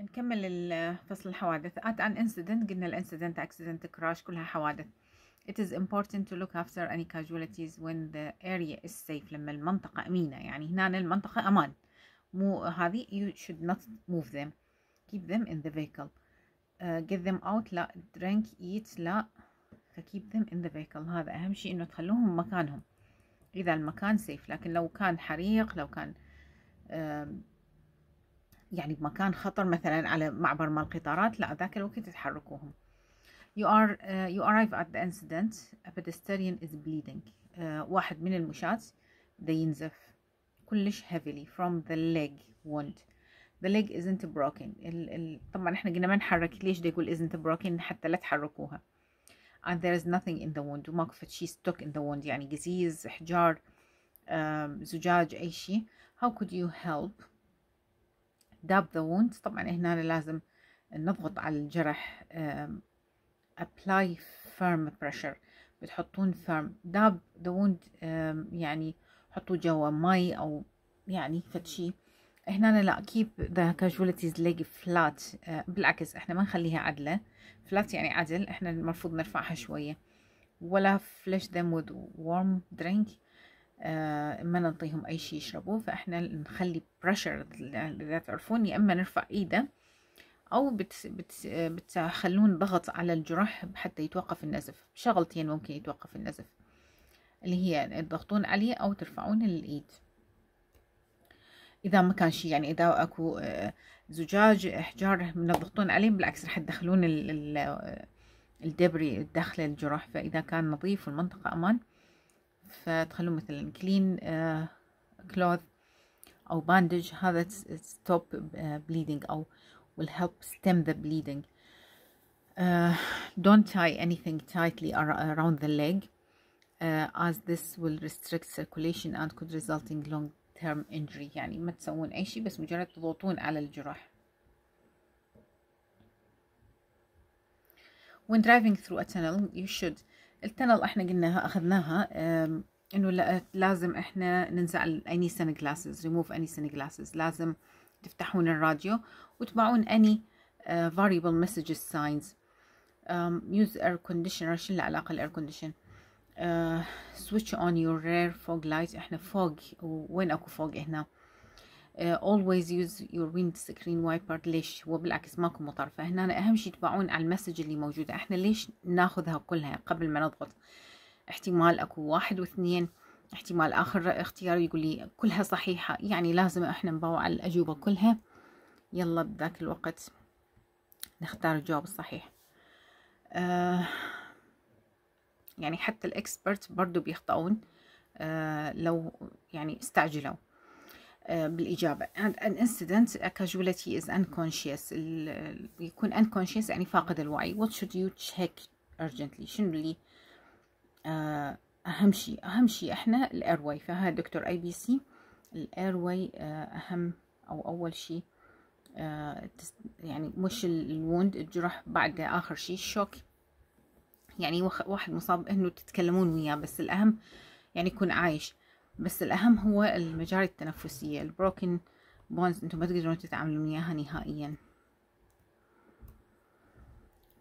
نكمل فصل الحوادث at an incident قلنا الانسيدنت accident crash كلها حوادث It is important to look after any casualties when the area is safe لما المنطقة أمينة يعني هنا المنطقة أمان مو هذه you should not move them keep them in the vehicle uh, get them out لا drink eat لا keep them in the vehicle هذا أهم شيء إنه تخلوهم مكانهم إذا المكان safe لكن لو كان حريق لو كان uh, يعني بمكان خطر مثلا على معبر مال القطارات لا ذاك الوقت تحركوهم you are uh, you arrive at the incident a pedestrian is bleeding uh, واحد من المشاة ده ينزف كلش heavily from the leg wound the leg isn't broken ال ال طبعا احنا قلنا ما نحرك ليش ده يقول isn't broken حتى لا تحركوها and there is nothing in the wound وماكو شي stuck in the wound يعني قزيز حجار um, زجاج اي شي how could you help داب ذا ووند طبعا هنا لازم نضغط على الجرح ابلاي فيرم بريشر بتحطون فيرم داب ذا ووند يعني حطوا جوا مي او يعني فد شيء هنا لا كيب ذا كاجواليتيز ليج فلات بالعكس احنا ما نخليها عدله فلات يعني عدل احنا المفروض نرفعها شويه ولا فلش ذم with warm drink آه، ما نعطيهم اي شيء يشربوه فاحنا نخلي بريشر اذا تعرفون يا اما نرفع ايده او بتخلون ضغط على الجرح حتى يتوقف النزف شغلتين ممكن يتوقف النزف اللي هي تضغطون عليه او ترفعون الايد اذا ما كان شيء يعني اذا اكو آه، زجاج احجار تضغطون عليه بالعكس رح تدخلون الدبري داخل الجرح فاذا كان نظيف والمنطقه امان فتخلوه مثلا كلين كلوث او باندج هذا ستوب بليدنج او will help stem the bleeding uh, don't tie anything tightly around the leg uh, as this will restrict circulation and could result in long term injury يعني ما تسوون اي شيء بس مجرد تضغطون على when driving through a tunnel you should التنل احنا قلناها اخذناها انه لازم احنا ننزع اني سن جلاسز ريموف اني سن جلاسز لازم تفتحون الراديو وتبعون اني آه، variable messages signs use air conditioner شو اللي علاقه الاير آه، كونديشن switch on your rear fog light احنا فوق وين اكو فوق هنا آه، always use your windscreen wiper ليش هو بالعكس ماكو مطر فهنا أهم شيء تبعون على المسج اللي موجودة احنا ليش ناخذها كلها قبل ما نضغط احتمال أكو واحد واثنين احتمال آخر اختيار يقول لي كلها صحيحة يعني لازم احنا نباوع على الأجوبة كلها يلا بذاك الوقت نختار الجواب الصحيح آه يعني حتى الاكسبرت برضو بيخطئون آه لو يعني استعجلوا آه، بالإجابة and an incident a casualty is unconscious يكون unconscious يعني فاقد الوعي what should you check urgently شنو اللي آه، أهم شيء أهم شيء إحنا الأيرواي فهذا دكتور أي بي سي الأيرواي آه، أهم أو أول شيء يعني مش الوند الجرح بعد آخر شيء الشوك يعني واحد مصاب إنه تتكلمون وياه بس الأهم يعني يكون عايش بس الأهم هو المجاري التنفسية البروكن بونز انتم ما تقدرون تتعاملون ياها نهائيا